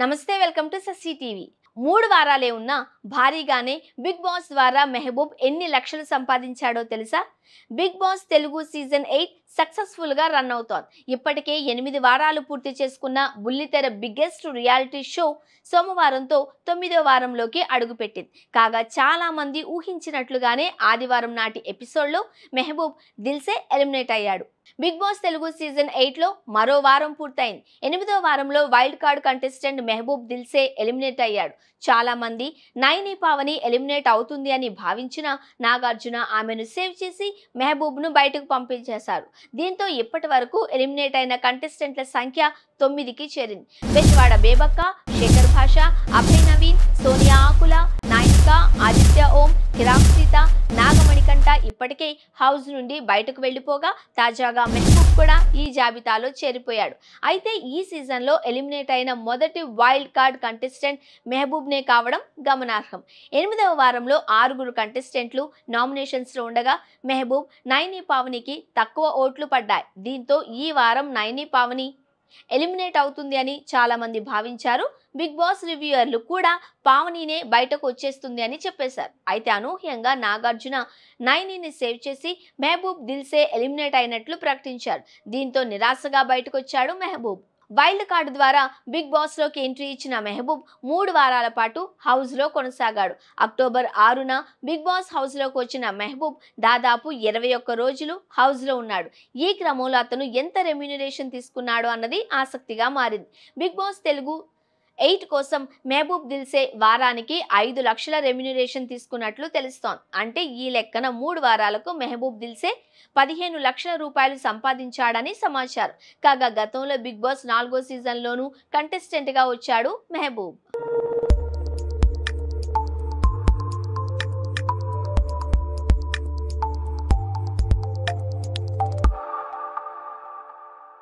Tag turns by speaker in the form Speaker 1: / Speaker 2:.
Speaker 1: నమస్తే welcome to సస్సీ TV మూడు వారాలే ఉన్న భారీగానే బిగ్ బాస్ ద్వారా మెహబూబ్ ఎన్ని లక్షలు సంపాదించాడో తెలుసా big boss Telugu season eight సక్సెస్ఫుల్గా రన్ అవుతోంది ఇప్పటికే ఎనిమిది వారాలు పూర్తి చేసుకున్న బుల్లితెర బిగ్గెస్ట్ రియాలిటీ షో సోమవారంతో తొమ్మిదో వారంలోకి అడుగుపెట్టింది కాగా చాలామంది ఊహించినట్లుగానే ఆదివారం నాటి ఎపిసోడ్లో మెహబూబ్ దిల్సే ఎలిమినేట్ అయ్యాడు big boss Telugu season eight లో మరో వారం పూర్తయింది ఎనిమిదో వారంలో wild card contestant Mehboob Dilse eliminate అయ్యాడు మంది నైని పావని ఎలిమినేట్ అవుతుంది అని భావించిన నాగార్జున ఆమెను సేవ్ చేసి మెహబూబ్ ను బయటకు పంపించేశారు దీంతో ఇప్పటి వరకు ఎలిమినేట్ అయిన కంటెస్టెంట్ల సంఖ్య తొమ్మిదికి చేరింది బెజ్వాడ బేబక్క శేఖర్ భాష అభయ్ నవీన్ సోనియా ఆకు ఇప్పటికే హౌస్ నుండి బయటకు వెళ్లిపోగా తాజాగా మెహబూబ్ కూడా ఈ జాబితాలో చేరిపోయాడు అయితే ఈ సీజన్లో ఎలిమినేట్ అయిన మొదటి వైల్డ్ కార్డ్ కంటెస్టెంట్ మెహబూబ్నే కావడం గమనార్హం ఎనిమిదవ వారంలో ఆరుగురు కంటెస్టెంట్లు నామినేషన్స్లో ఉండగా మెహబూబ్ నైని పావనికి తక్కువ ఓట్లు పడ్డాయి దీంతో ఈ వారం నైని పావని ఎలిమినేట్ అవుతుంది అని చాలామంది భావించారు బిగ్ బాస్ రివ్యూయర్లు కూడా పావనీనే బయటకు వచ్చేస్తుంది అని చెప్పేశారు అయితే అనూహ్యంగా నాగార్జున నైనీని సేవ్ చేసి మెహబూబ్ దిల్సే ఎలిమినేట్ అయినట్లు ప్రకటించారు దీంతో నిరాశగా బయటకు వచ్చాడు మెహబూబ్ వైల్డ్ కార్డు ద్వారా బిగ్ బాస్లోకి ఎంట్రీ ఇచ్చిన మెహబూబ్ మూడు వారాల పాటు హౌస్లో కొనసాగాడు అక్టోబర్ ఆరున బిగ్ బాస్ హౌస్లోకి వచ్చిన మెహబూబ్ దాదాపు ఇరవై ఒక్క రోజులు హౌస్లో ఉన్నాడు ఈ క్రమంలో అతను ఎంత రెమ్యూనరేషన్ తీసుకున్నాడు అన్నది ఆసక్తిగా మారింది బిగ్ బాస్ తెలుగు ఎయిట్ కోసం మహబూబ్ దిల్సే వారానికి ఐదు లక్షల రెమ్యునరేషన్ తీసుకున్నట్లు తెలుస్తోంది అంటే ఈ లెక్కన మూడు వారాలకు మెహబూబ్ దిల్సే పదిహేను లక్షల రూపాయలు సంపాదించాడని సమాచారం కాగా గతంలో బిగ్ బాస్ నాలుగో సీజన్లోనూ కంటెస్టెంట్గా వచ్చాడు మెహబూబ్